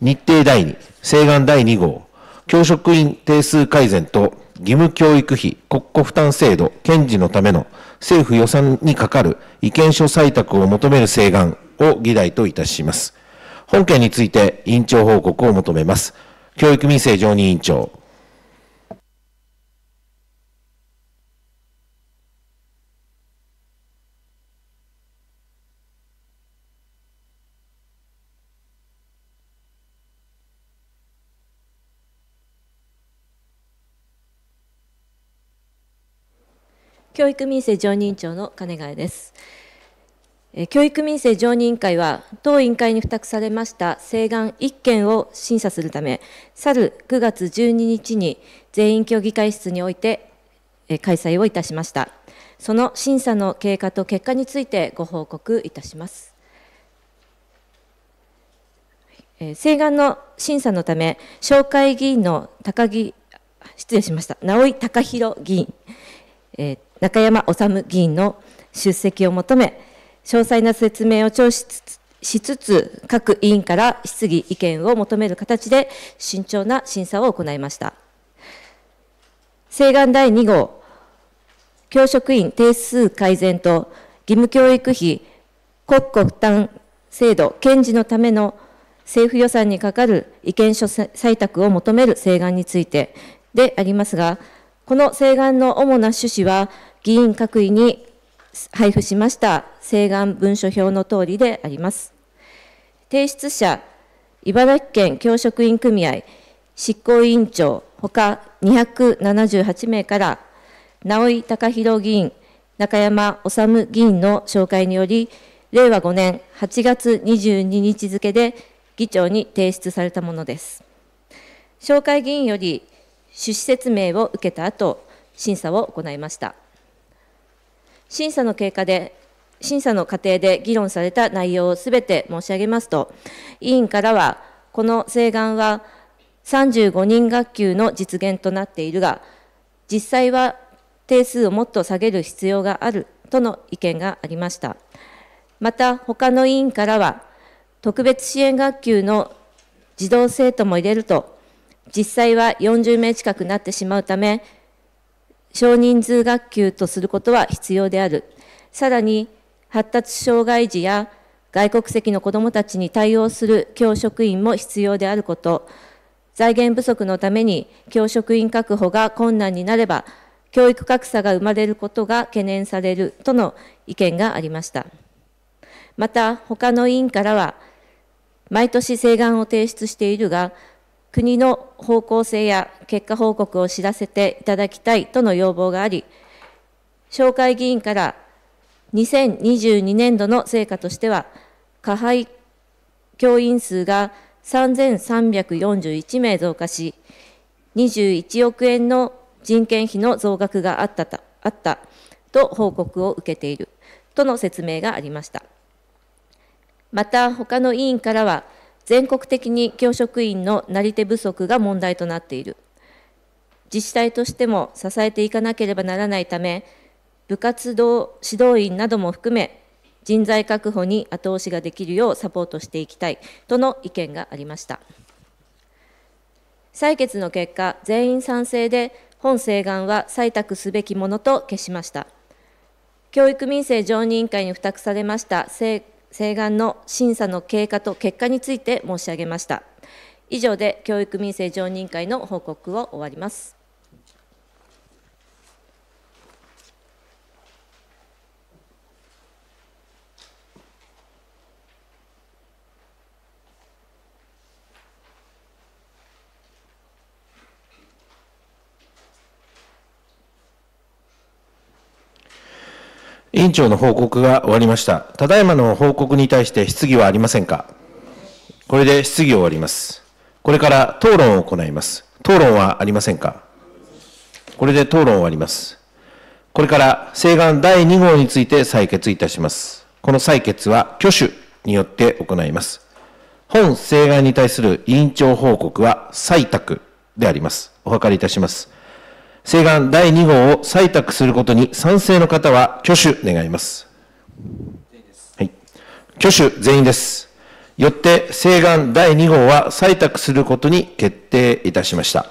日程第2、請願第2号、教職員定数改善と義務教育費国庫負担制度堅持のための政府予算にかかる意見書採択を求める請願を議題といたします。本件について委員長報告を求めます。教育民生常任委員長。教育民生常任長の金谷です。教育民生常任委員会は、当委員会に付託されました請願1件を審査するため、去る9月12日に全員協議会室において開催をいたしました。その審査の経過と結果についてご報告いたします。請願の審査のため、紹介議員の高木、失礼しました、直井隆弘議員、えー、中山治議員の出席を求め、詳細な説明を聴しつつ、しつつ各委員から質疑意見を求める形で慎重な審査を行いました。請願第2号、教職員定数改善と義務教育費国庫負担制度堅持のための政府予算にかかる意見書採択を求める請願についてでありますが、この請願の主な趣旨は、議員各位に配布しました請願文書表の通りであります。提出者、茨城県教職員組合執行委員長、ほか278名から、直井隆弘議員、中山修議員の紹介により、令和5年8月22日付で議長に提出されたものです。紹介議員より、趣旨説明を受けた後、審査を行いました。審査の経過で、審査の過程で議論された内容をすべて申し上げますと、委員からは、この請願は35人学級の実現となっているが、実際は定数をもっと下げる必要があるとの意見がありました。また、他の委員からは、特別支援学級の児童生徒も入れると、実際は40名近くなってしまうため、少人数学級とすることは必要である。さらに、発達障害児や外国籍の子どもたちに対応する教職員も必要であること、財源不足のために教職員確保が困難になれば、教育格差が生まれることが懸念されるとの意見がありました。また、他の委員からは、毎年請願を提出しているが、国の方向性や結果報告を知らせていただきたいとの要望があり、紹介議員から2022年度の成果としては、加配教員数が3341名増加し、21億円の人件費の増額があったとあったと報告を受けているとの説明がありました。また、他の委員からは、全国的に教職員のなり手不足が問題となっている。自治体としても支えていかなければならないため、部活動指導員なども含め、人材確保に後押しができるようサポートしていきたいとの意見がありました。採決の結果、全員賛成で、本請願は採択すべきものと決しました。教育民生常任委員会に付託されました請願の審査の経過と結果について申し上げました。以上で教育民生常任会の報告を終わります。委員長の報告が終わりました。ただいまの報告に対して質疑はありませんかこれで質疑を終わります。これから討論を行います。討論はありませんかこれで討論終わります。これから請願第2号について採決いたします。この採決は挙手によって行います。本請願に対する委員長報告は採択であります。お諮りいたします。請願第2号を採択することに賛成の方は挙手願います。はい。挙手全員です。よって請願第2号は採択することに決定いたしました。